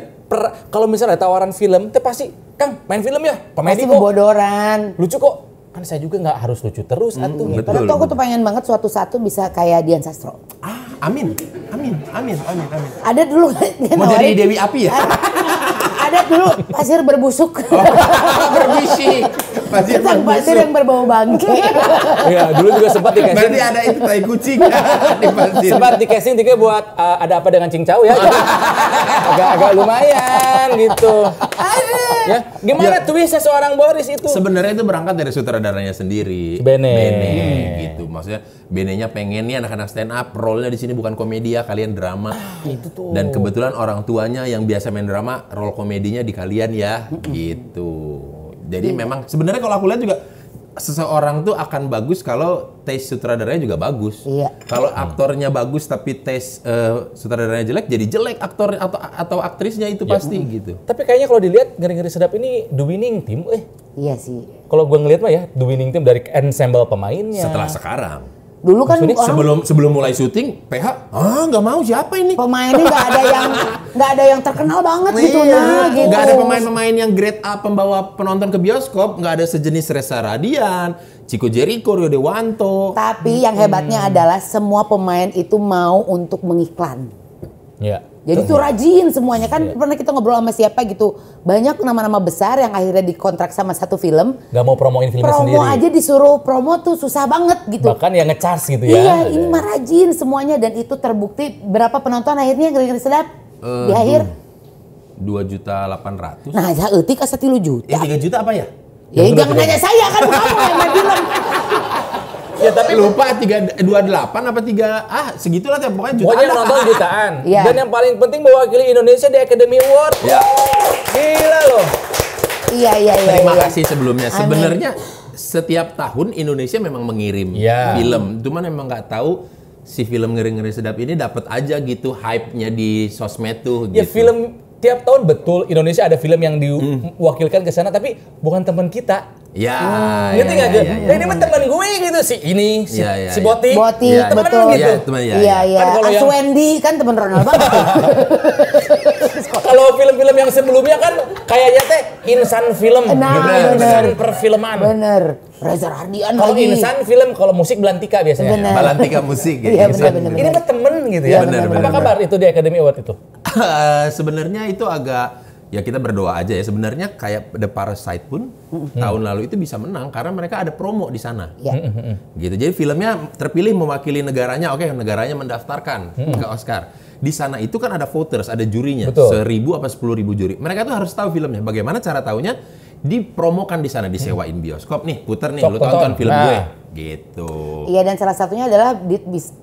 A: kalau misalnya tawaran film, itu pasti Kang main film ya, komedi pasti
B: Lucu kok, kan saya juga nggak
A: harus lucu terus hmm, atuh gitu. Ya. Betul, aku tuh
B: pengen banget suatu satu bisa kayak Dian Sastro. Ah, amin.
A: Amin, amin, amin, amin.
B: Ada dulu Mau jadi Dewi Api ya? Ada dulu pasir berbusuk. Oh, Pasir berbusuk. pasir yang berbau bangke. Iya, dulu juga sempat di casting. Berarti ada itu tai kucing
A: di pasir. Sempat di casting tiga buat uh, ada apa dengan cincau ya. Agak-agak lumayan gitu. Aduh ya gimana ya. twistnya seorang Boris itu sebenarnya itu berangkat dari sutradaranya sendiri Bene Bene gitu maksudnya Benenya pengen nih anak-anak stand up role-nya di sini bukan komedia kalian drama ah, itu tuh dan kebetulan orang tuanya yang biasa main drama role komedinya di kalian ya gitu jadi memang sebenarnya kalau aku lihat juga seseorang tuh akan bagus kalau taste sutradaranya juga bagus. Iya. Kalau aktornya bagus tapi taste uh, sutradaranya jelek, jadi jelek aktor atau atau aktrisnya itu ya, pasti gitu. Tapi kayaknya kalau dilihat ngeri-ngeri sedap ini the winning team, eh. Iya sih. Kalau gue ngelihat mah ya the winning team dari ensemble pemainnya. Setelah sekarang. Dulu kan orang, sebelum sebelum mulai syuting PH
B: ah nggak mau siapa ini pemainnya nggak ada yang nggak ada yang terkenal banget iya, gitu nah iya. Gitu. nggak gitu. ada
A: pemain-pemain yang grade A pembawa penonton ke bioskop nggak ada sejenis Reza Radian Ciko Jericho Rio Dewanto tapi yang hebatnya hmm.
B: adalah semua pemain itu mau untuk mengiklan ya jadi tuh iya. rajin semuanya kan yeah. pernah kita ngobrol sama siapa gitu banyak nama-nama besar yang akhirnya dikontrak sama satu film.
A: Gak mau promoin film promo sendiri. Promo aja
B: disuruh promo tuh susah banget gitu.
A: Bahkan yang ngecas gitu ya. Iya, iya ini mah
B: rajin semuanya dan itu terbukti berapa penonton akhirnya ngeri-ngeri sedap
A: uh, eh, di akhir. Dua juta delapan ratus. Nah
B: ya etik asatilu juta.
A: Ya tiga juta apa ya? Ya, ya jangan nanya
B: saya kan kamu yang bilang.
A: Ya, ya tapi lupa tiga dua delapan apa tiga ah segitulah ya pokoknya jutaan. Pokoknya nonton jutaan. Yeah. Dan yang paling penting mewakili Indonesia di Academy
B: Award. Yeah. Gila loh. Iya iya iya. Terima ya.
A: kasih sebelumnya. Sebenarnya setiap tahun Indonesia memang mengirim yeah. film, cuman emang nggak tahu si film ngeri-ngeri sedap ini dapat aja gitu hype-nya di sosmed tuh ya, gitu. Ya film tiap tahun betul Indonesia ada film yang diwakilkan hmm. ke sana tapi bukan teman kita
B: Ya, hmm, gitu ya, ya, ya, ya, ini
A: mah teman gue gitu si ini si, ya, ya, si Boti, Boti ya, ya teman gitu. Iya, teman ya. Iya, ya. iya. Kan kalau Aswendi
B: yang... kan teman Ronald. banget.
A: kalau film-film yang sebelumnya kan kayaknya teh insan film, nah, bener, insan perfilman. Bener. Reza Hardian Kalau insan film, kalau musik Belantika biasanya. Bener. Belantika musik iya, gitu. Iya, bener, bener, Ini mah temen gitu ya. ya bener, bener, Apa bener. kabar itu di Academy Award itu? uh, sebenarnya itu agak ya kita berdoa aja ya sebenarnya kayak The Parasite pun mm-hmm. tahun lalu itu bisa menang karena mereka ada promo di sana yeah. mm gitu jadi filmnya terpilih mewakili negaranya oke okay, negaranya mendaftarkan mm-hmm. ke Oscar di sana itu kan ada voters ada jurinya Betul. seribu apa sepuluh ribu juri mereka tuh harus tahu filmnya bagaimana cara tahunya dipromokan di sana disewain bioskop nih puter nih Sok, lu tonton, tonton film nah. gue gitu
B: iya dan salah satunya adalah di, bis,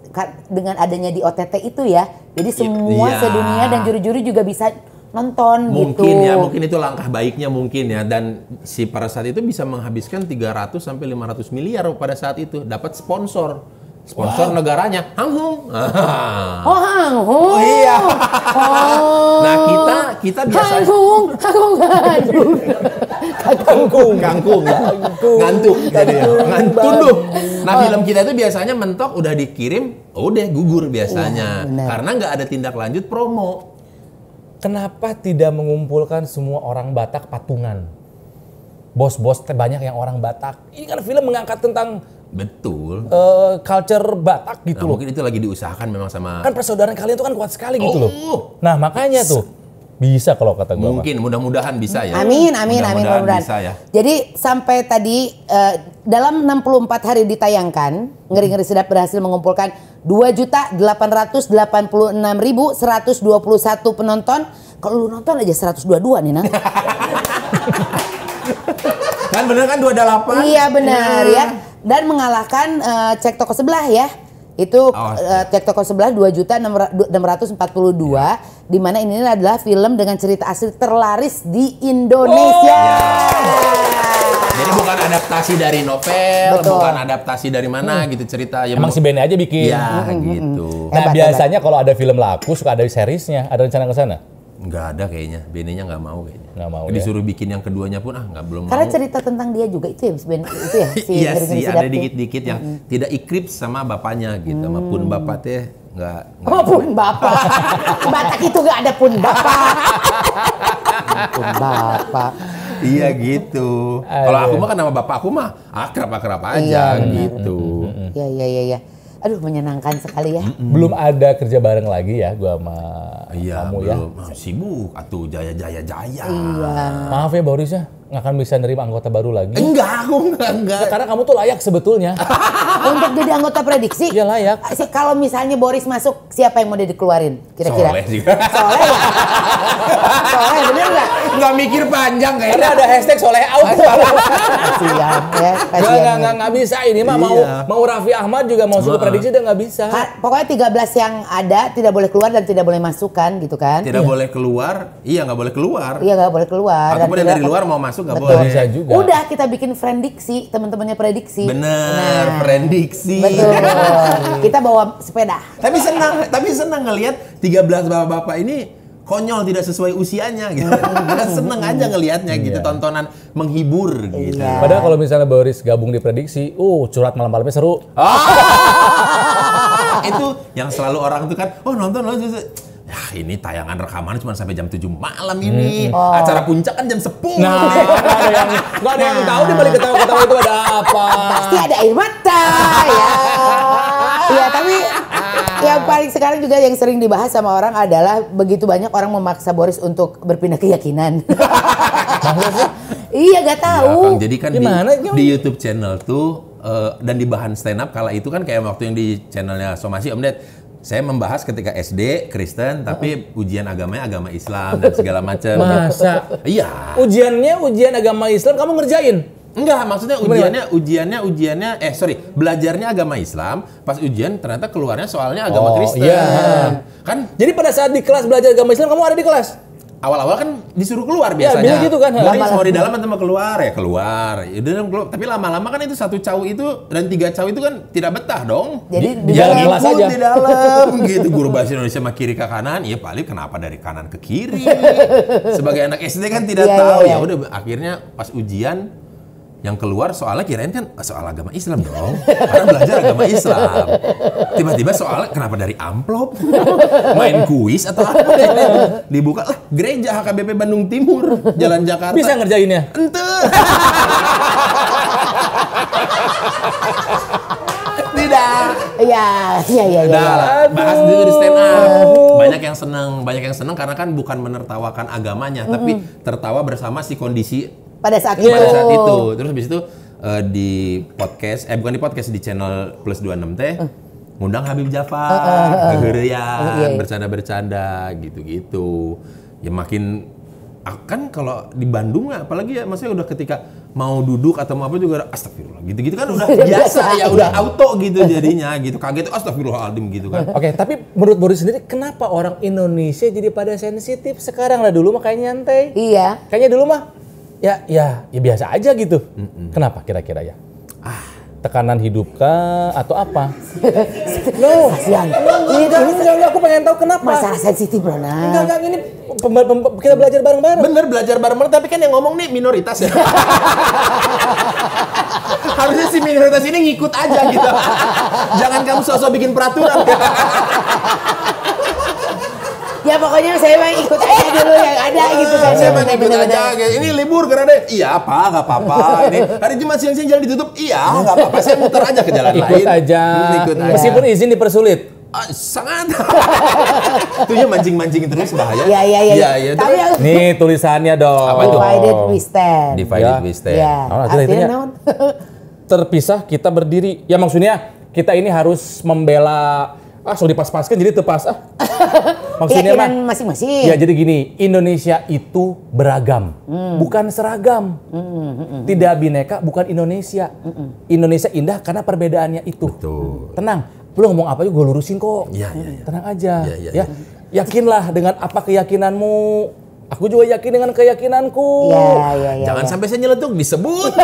B: dengan adanya di OTT itu ya jadi semua ya. sedunia dan juri-juri juga bisa nonton gitu. mungkin gitu. ya mungkin
A: itu langkah baiknya mungkin ya dan si para saat itu bisa menghabiskan 300 sampai 500 miliar pada saat itu dapat sponsor sponsor wow. negaranya Hang Hong.
B: oh Hang Hong. Oh iya. Oh. Nah kita kita biasa Hang Hong, Hang Hong, Kangkung, kangkung,
A: kangkung, ngantuk, jadi gitu ya. ngantuk tuh. Nah oh. film kita itu biasanya mentok udah dikirim, udah gugur biasanya, uh, karena nggak ada tindak lanjut promo kenapa tidak mengumpulkan semua orang Batak patungan? Bos-bos banyak yang orang Batak. Ini kan film mengangkat tentang Betul. Uh, culture Batak gitu nah, loh. Mungkin itu lagi diusahakan memang sama. Kan
B: persaudaraan kalian itu kan kuat sekali oh. gitu loh. Oh. Nah makanya tuh
A: bisa kalau kata gue. Mungkin mudah-mudahan bisa ya. Amin amin mudah amin mudah-mudahan. Bisa ya.
B: Jadi sampai tadi uh, dalam 64 hari ditayangkan, ngeri-ngeri sedap berhasil mengumpulkan 2.886.121 penonton. Kalau lu nonton aja 122 nih, Nang. kan bener kan 28? Iya benar ya. ya. Dan mengalahkan uh, cek toko sebelah ya itu oh, uh, Cek Toko Sebelah dua juta puluh dua iya. di mana ini adalah film dengan cerita asli terlaris di Indonesia. Wow. Yeah. Jadi bukan
A: adaptasi dari novel, Betul. bukan adaptasi dari mana hmm. gitu cerita. Ya Emang si Bene aja bikin. Ya hmm, hmm, hmm, hmm, gitu. Nah hebat, biasanya kalau ada film laku suka ada seriesnya, ada rencana ke sana? nggak ada kayaknya benenya nggak mau kayaknya nggak mau disuruh ya? bikin yang keduanya pun ah nggak belum karena mau.
B: cerita tentang dia juga itu ya sebenarnya itu ya si iya sih ada dikit-dikit yang -hmm.
A: tidak ikrip sama bapaknya gitu hmm. maupun mm. bapak teh nggak
B: maupun pun bapak batak itu nggak ada pun bapak
A: pun bapak iya, iya. gitu kalau aku mah kan nama bapak aku mah akrab akrab aja iya, gitu
B: iya iya iya ya aduh menyenangkan
A: sekali ya. Mm-mm. Belum ada kerja bareng lagi ya gua sama iya, kamu ya. belum. ya. Sibuk atau jaya jaya jaya. Iya. Maaf ya Boris ya nggak akan bisa nerima anggota baru lagi. Enggak,
B: aku enggak, enggak. Ya, karena kamu tuh layak sebetulnya. Untuk jadi anggota prediksi? Iya layak. Sih kalau misalnya Boris masuk, siapa yang mau dia dikeluarin? Kira-kira. Soleh juga. Soleh soleh bener nggak? Nggak mikir panjang kayaknya. Karena ada hashtag soleh out. Kasian ya. Kasian. Nggak, nggak, nggak bisa ini mah. Mau iya. mau Raffi
A: Ahmad juga mau suruh prediksi
B: dia nggak bisa. Ha, pokoknya 13 yang ada tidak boleh keluar dan tidak boleh masuk kan gitu kan? Tidak iya.
A: boleh keluar, iya nggak boleh keluar. Iya
B: nggak boleh keluar. Aku dan dari luar
A: mau masuk masuk nggak boleh. Bisa juga. Udah
B: kita bikin prediksi, teman-temannya prediksi.
A: Bener, nah.
B: prediksi. kita bawa sepeda.
A: Tapi senang, tapi senang ngelihat 13 bapak-bapak ini konyol tidak sesuai usianya gitu. Hmm. seneng aja ngelihatnya gitu iya. tontonan menghibur iya. gitu. Iya. Padahal kalau misalnya Boris gabung di prediksi, uh curhat malam-malamnya seru. Ah! itu yang selalu orang tuh kan, oh nonton loh ya ini tayangan rekaman cuma sampai jam 7 malam ini. Hmm. Oh. Acara oh. puncak kan jam 10. Nah, ada yang, gak ada nah. yang tahu di balik
B: ketawa-ketawa itu ada apa. Pasti ada air mata, ya. Iya, tapi yang paling sekarang juga yang sering dibahas sama orang adalah begitu banyak orang memaksa Boris untuk berpindah keyakinan. iya, gak iya, tahu. Ya, jadi kan di, di
A: YouTube channel tuh uh, dan di bahan stand up kala itu kan kayak waktu yang di channelnya Somasi Om Ded saya membahas ketika SD Kristen tapi ujian agamanya agama Islam dan segala macam. Masa? Iya. Ujiannya ujian agama Islam kamu ngerjain? Enggak, maksudnya ujiannya ujiannya ujiannya eh sorry, belajarnya agama Islam, pas ujian ternyata keluarnya soalnya agama oh, Kristen. Iya. Kan? Jadi pada saat di kelas belajar agama Islam kamu ada di kelas? awal-awal kan disuruh keluar iya, biasanya. Ya, gitu kan. Lama mau di dalam kan mau keluar ya keluar. Ya keluar. Tapi lama-lama kan itu satu cawu itu dan tiga cawu itu kan tidak betah dong. Jadi di, di dalam ikut saja. Di dalam gitu guru bahasa Indonesia mah kiri ke kanan. Ya paling kenapa dari kanan ke kiri? Sebagai anak SD kan tidak ya, tahu. Ya, ya. ya udah akhirnya pas ujian yang keluar soalnya kirain kan ah, soal agama Islam dong. Karena belajar agama Islam. Tiba-tiba soalnya kenapa dari amplop?
B: Main kuis atau apa? Ya?
A: Dibuka lah gereja HKBP Bandung Timur, Jalan Jakarta. Bisa ngerjainnya? Ente.
B: Tidak. Iya, iya, iya. Ya, ya. bahas dulu di stand up. Banyak
A: yang senang, banyak yang senang karena kan bukan menertawakan agamanya, mm -hmm. tapi tertawa bersama si kondisi
B: Iya, pada saat itu. Pada saat itu.
A: Terus habis itu uh, di podcast, eh bukan di podcast di channel Plus 26 teh uh. ngundang Habib Jafar, uh, uh, uh, uh, bercanda-bercanda gitu-gitu. Ya makin akan kalau di Bandung apalagi ya maksudnya udah ketika mau duduk atau mau apa juga astagfirullah gitu-gitu kan udah iya, biasa ya iya. udah auto gitu jadinya gitu kaget astagfirullahaladzim gitu kan oke tapi menurut Boris sendiri kenapa orang Indonesia jadi pada sensitif sekarang lah dulu mah kayaknya nyantai iya kayaknya dulu mah ya ya ya biasa aja gitu. Mm-mm. Kenapa kira-kira ya? Ah, tekanan hidup kah atau apa?
B: no, kasihan. Enggak, enggak, enggak, enggak, aku pengen tahu kenapa. Masalah sensitif, Bro. Nah. Enggak, enggak, ini pem- pem-
A: kita belajar bareng-bareng. Bener belajar bareng-bareng, tapi kan yang ngomong nih minoritas ya. Harusnya si minoritas ini ngikut aja gitu. Jangan kamu sosok bikin peraturan
B: ya pokoknya saya mah ikut aja dulu yang ada gitu kan. Iya, saya mah ikut aja. Ini
A: libur karena deh. Iya apa Gak apa-apa. Ini hari Jumat siang-siang jalan ditutup. Iya nggak apa-apa. Saya muter aja ke jalan lain. Ikut aja. Hmm, ikut aja. Meskipun izin dipersulit ah, sangat tuhnya mancing-mancing terus bahaya. Iya iya iya. Ya, ya, Tapi yang... nih tulisannya dong. Apa itu? Divided we stand. Divided ya. we stand. Ya. artinya terpisah kita berdiri. Ya maksudnya kita ini harus membela ah so pas paskan jadi tepas ah maksudnya mah
B: masing-masing ya jadi
A: gini Indonesia itu beragam hmm. bukan seragam hmm, hmm, hmm. tidak bineka bukan Indonesia hmm, hmm. Indonesia indah karena perbedaannya itu Betul. tenang lu ngomong apa juga gue lurusin kok ya, ya, ya. tenang aja ya, ya, ya. ya yakinlah dengan apa keyakinanmu Aku juga yakin dengan keyakinanku. Ya, ya, ya, Jangan ya. sampai saya nyeletuk disebut.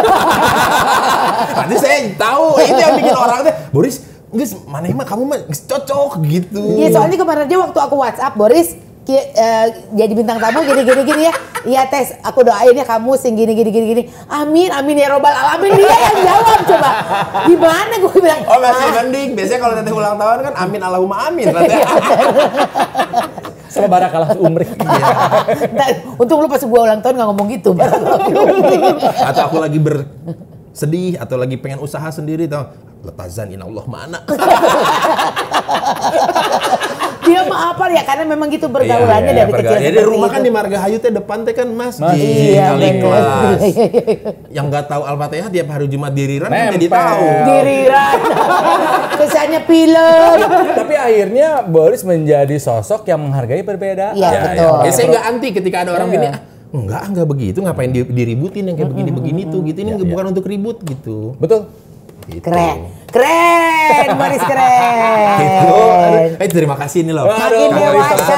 A: Nanti saya tahu ini yang bikin orang Boris Guys, mana mah kamu mah cocok gitu. Iya, soalnya
B: kemarin aja waktu aku WhatsApp Boris ki, uh, jadi bintang tamu gini gini gini ya. Iya tes, aku doain ya kamu sing gini gini gini gini. Amin, amin ya robbal alamin dia yang jawab coba. Gimana gue bilang? Oh masih ah. mending. Biasanya kalau nanti ulang tahun kan
A: amin Allahumma amin. Ya.
B: Sama barakalah umri. Iya. Nah, untung lu pas gue ulang tahun gak ngomong gitu. Atau aku lagi ber
A: sedih atau lagi pengen usaha sendiri tau letazan ina Allah mana
B: dia mah apa ya karena memang gitu pergaulannya iya, iya, iya dari kecil jadi rumah kan itu. kan di
A: Margahayu teh depan teh kan masjid, iya, iya, iya, yang nggak tahu al-fatihah tiap hari Jumat diriran kan jadi tahu diriran
B: kesannya film
A: tapi akhirnya Boris menjadi sosok yang menghargai perbedaan iya, ya, betul ya, gitu. saya nggak anti ketika ada orang iya. gini ah, enggak enggak begitu ngapain diributin yang kayak begini-begini tuh gitu ini ya, bukan ya. untuk ribut gitu betul gitu. keren keren Maris keren itu eh terima kasih ini loh makin dewasa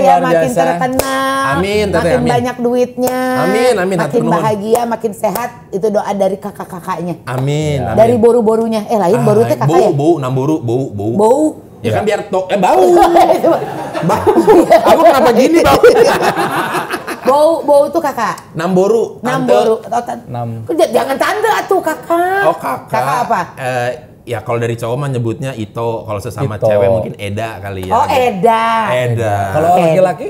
B: ya makin biasa. terkenal amin tete, makin amin. banyak duitnya amin amin makin bahagia makin sehat itu doa dari kakak kakaknya
A: amin, ya. amin. dari
B: boru borunya eh lain ah, boru teh kakak bau, ya
A: bau enam boru bau bau bau
B: ya, ya. kan biar to eh bau bau aku kenapa gini bau Bau bau tuh kakak.
A: Namboru.
B: Tante. Namboru. Atau tante. Nam. Jangan tante tuh kakak. Oh kakak.
A: Kakak apa? Uh, ya kalau dari cowok mah nyebutnya Ito, kalau sesama Ito. cewek mungkin Eda kali ya. Oh Eda. Eda. Eda. Kalau laki-laki?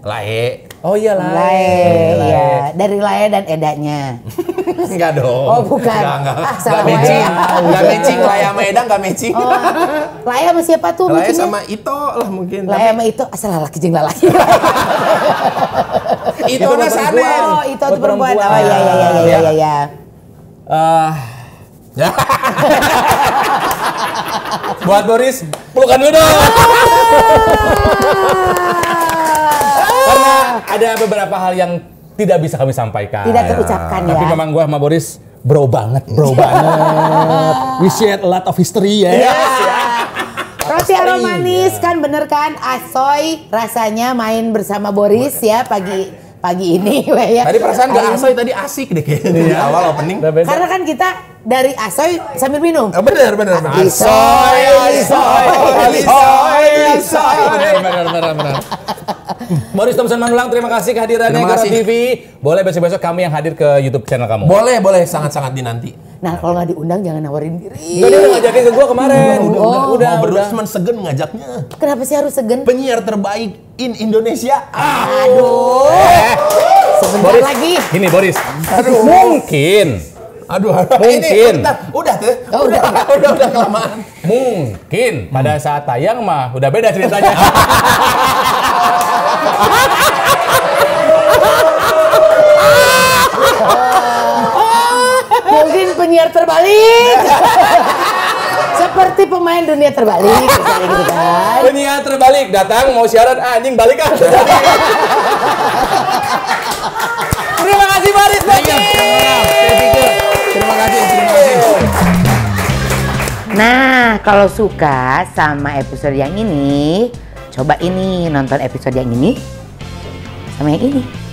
A: Lae.
B: Oh iya lae. Lae, Ya. Dari lae iya, dan edanya. enggak dong. Oh bukan. Enggak, enggak. Ah, salah enggak matching. Enggak matching. Lae sama Eda enggak matching. Oh. Lae sama siapa tuh Lae matchingnya? sama Ito lah mungkin. Lae sama Ito. Asal laki jeng lalaki. Ito ada sana. Oh Ito itu perempuan. Oh iya iya iya iya ya. iya, iya.
A: Ah, Uh, Buat Boris, pelukan dulu dong. Karena ada beberapa hal yang tidak bisa kami sampaikan. Tidak terucapkan ya. Tapi memang gue sama Boris bro banget, bro iya. banget. We share a lot of history ya. Yeah. yeah. Ya.
B: Roti aromanis manis kan bener kan asoy rasanya main bersama Boris ya pagi pagi ini ya. Tadi perasaan gak asoy
A: tadi asik deh kayaknya di iya, awal opening. Karena
B: kan kita dari asoy sambil minum. Oh, bener bener. benar. Asoy, asoy, asoy, asoy. asoy. asoy. asoy. asoy.
A: asoy. bener. Boris Thompson Manulang, terima kasih kehadirannya terima kasih. TV. Boleh besok-besok kami yang hadir ke YouTube channel kamu. Boleh, boleh. Sangat-sangat dinanti.
B: Nah, kalau nggak diundang jangan nawarin diri. Enggak, udah ngajakin ke gua kemarin. Udah, udah, oh, udah. Mau berdua
A: cuman segen ngajaknya. Kenapa
B: sih harus segen? Penyiar terbaik in Indonesia. Ah. Aduh.
A: Eh. Sebentar Boris, lagi. Ini Boris. Aduh. Mungkin. Aduh, mungkin. Ini, udah tuh. Oh, udah, udah, udah, udah kelamaan. Mungkin pada saat tayang mah udah beda ceritanya.
B: Mungkin penyiar terbalik. Seperti pemain dunia terbalik
A: gitu kan. Penyiar terbalik datang mau siaran ah, anjing balik ah. Terima kasih Baris iya, Terima kasih, terima kasih.
B: Nah, kalau suka sama episode yang ini, Coba ini nonton episode yang ini sama yang ini.